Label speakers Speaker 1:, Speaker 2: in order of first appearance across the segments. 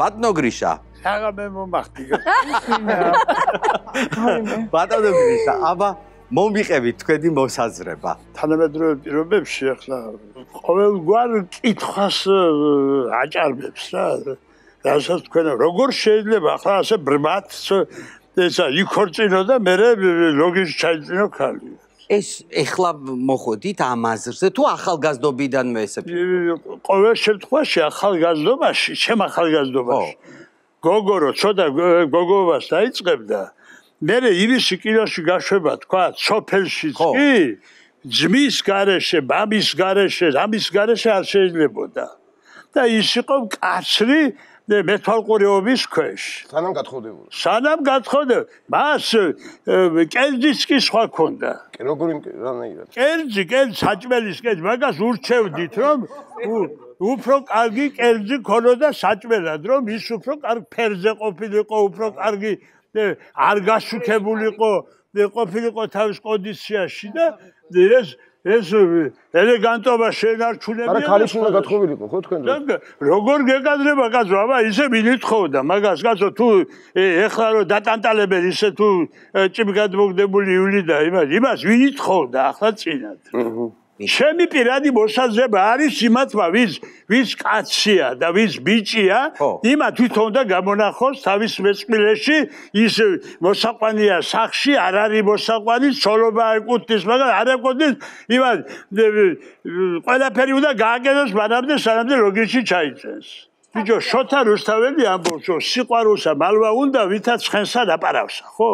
Speaker 1: ბატონო გრიშა. რაღა მე მომახდიო. ბატონო გრიშა, აბა მომიყევი თქვენი მოსაზრება. თანამედროვე პირობებში ახლა ყოველგვარ კითხვას э, აჭარბებს რა. რასაც თქვენ როგორ შეიძლება ახლა ასე ბრმათ ესა э, იქორწინო და მე ლოგიკში ჩაიწინო ხალხი. ეს ეხლა მოხვედით ამ აზრზე თუ ახალგაზრდობიდან მესებს ყოველ შემთხვევაში ახალგაზრდობაში ჩემ ახალგაზრდობაში გოგორო ცოტა გოგოვას დაიწყებდა მე ირიში კიდეში გაშვება თქვა სოფელში კი ძმის გარეშე მამის გარეშე ამის გარეშე არ შეიძლება და ის იყო კაცრი და მეტალკურიობის ქვეშ. სანამ გათხოვდებული? სანამ გათხოვდებ, მას კერძისკი სხვა ქონდა. კი როგორი რანაირად? კერძი, კერძი საჭმელის კერძი, მაგას ურჩევდით რომ უფრო კარგი კერძი ქონოდა საჭმელად, რომ ის უფრო კარგ ფერზე ყოფილიყო, უფრო კარგი არ გასუქებულიყო, ყოფილიყო თავის კონდიციაში და ეს ეს ელეგანტობა შენარჩუნებია. მაგრამ ქალიშვილი უნდა გათხოვილიყო ხო თქვენ დროს? როგორ გეკადრება კაცო, აბა ისე მინითხოვდა მაგას კაცო, თუ ეხლა რომ დატანტალებენ ისე თუ ჭიბგად მოგდებული ივლი და იმას, იმას ვინითხოვდა ახლა წინათ? აჰა. ჩემი პირადი მოსაზრება არის იმათმა ვის ვის კაცია და ვის ბიჭია იმა თვითონ და გამონახოს თავის მეწყილეში ის მოსაყვანია სახში არ არის მოსაყვანი ცოლობა ეკუთვნის მაგრამ არ ეკუთვნის იმა ყველაფერი უნდა გააკეთოს მანამდე სანამდე ლოგიკაში ჩაიწეს ბიჭო შოთა რუსთაველი ამბობს რომ სიყვარულსა მალვა უნდა ვითაც ხენსა დაპარავსა ხო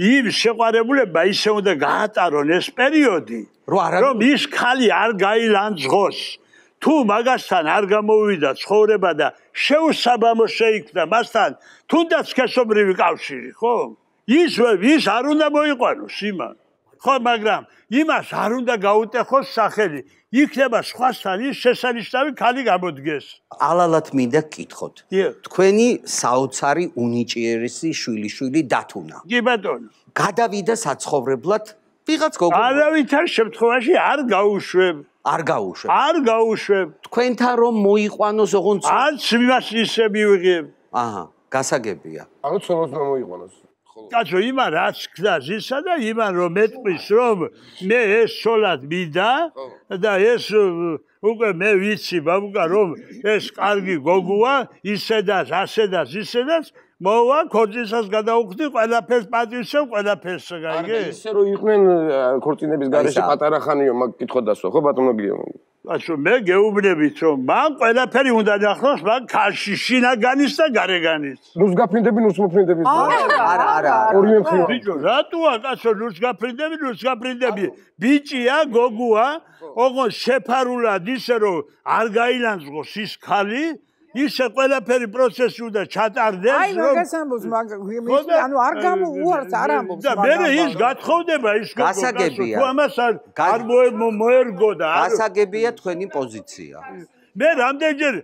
Speaker 1: იმ შეყარებულება ისე უნდა გაატარონ ეს პერიოდი რომ ის ხალი არ გაილანძღოს თუ მაგასთან არ გამოვიდა ცხოვრება და შეუსაბამო შეიქმნა მასთან თუნდაც ქეშობრივი კავშირი ხო ის ის არ უნდა მოიყვანოს იმან ხო მაგრამ იმას არ უნდა გაუტეხოს სახელი იქნება სხვასთან ის შესანიშნავი ხალი გამოდგეს ალალათ მინდა გკითხოთ თქვენი საოცარი უნიჭიერესი შვილი შვილი დათუნა კი ბატონო გადავიდა საცხოვრებლად ვიღაც გოგო არავითარ შემთხვევაში არ გაუშვებ არ გაუშვებ არ გაუშვებ თქვენთან რომ მოიყვანოს ოღონდ არ შევასი შევიღებ აჰა გასაგებია არ უცხოს რომ მოიყვანოს კაცო იმან რაც ხდა ზისა და იმან რომ მეტყვის რომ მე ეს სოლად მიდა და ეს უკვე მე ვიცი ბაბუკა რომ ეს კარგი გოგოა ისე და ასე და ზისა და მოვა ქორწინსაც გადაუხდი ყველაფერს პატივსაც ყველაფერს გაიგე არ ისე რომ იყვნენ ქორწინების გარეშე პატარა ხანიო მაგ კითხოდასო ხო ბატონო გიო ასე მე გეუბნებით რომ მან ყველაფერი უნდა ნახოს მან ქარში შინაგანის და გარეგანის ნუს გაფრინდები ნუს მოფრინდები არა არა ორივე მხრივ ბიჭო რატოა კაცო ნუს გაფრინდები ნუს გაფრინდები ბიჭია გოგოა ოღონ შეფარულად ისე რომ არ გაილანძღოს ის ხალი ისე ყველაფერი პროცესი უნდა ჩატარდეს რომ აი მაგას ამბობს მაგ მე ანუ არ გამო უარც არ ამბობს და მე ის გათხოვდება ის გასაგებია თუ ამას არ მოერგო და გასაგებია თქვენი პოზიცია მე რამდენჯერ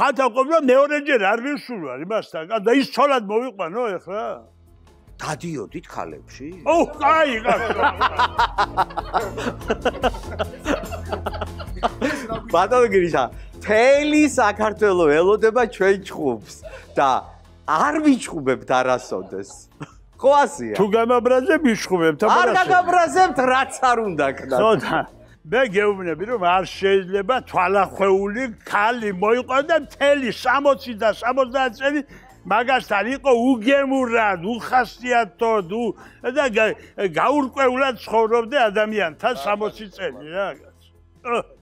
Speaker 1: თათაყობ რომ მეორეჯერ არ ვისურვარ იმასთან და ის ცოლად მოვიყვანო ახლა დადიოდით ხალებში ო აი გასაგებია ბატონო გრიშა მთელი საქართველო ელოდება ჩვენ ჭუბს და არ ვიჭუბებ დარასოდეს. ხო ასეა? თუ გამაბრაზე ვიჭუბებ თამაში. არ გამაბრაზებთ რაც არ უნდა ქნა. ხო და მე გეუბნები რომ არ შეიძლება თვალახეული ქალი მოიყვან და მთელი 60 და 70 წელი მაგასთან იყო უგემურად, უხასიათოდ და გაურკვეულად ცხოვრობდა ადამიანთა 60 წელი რა.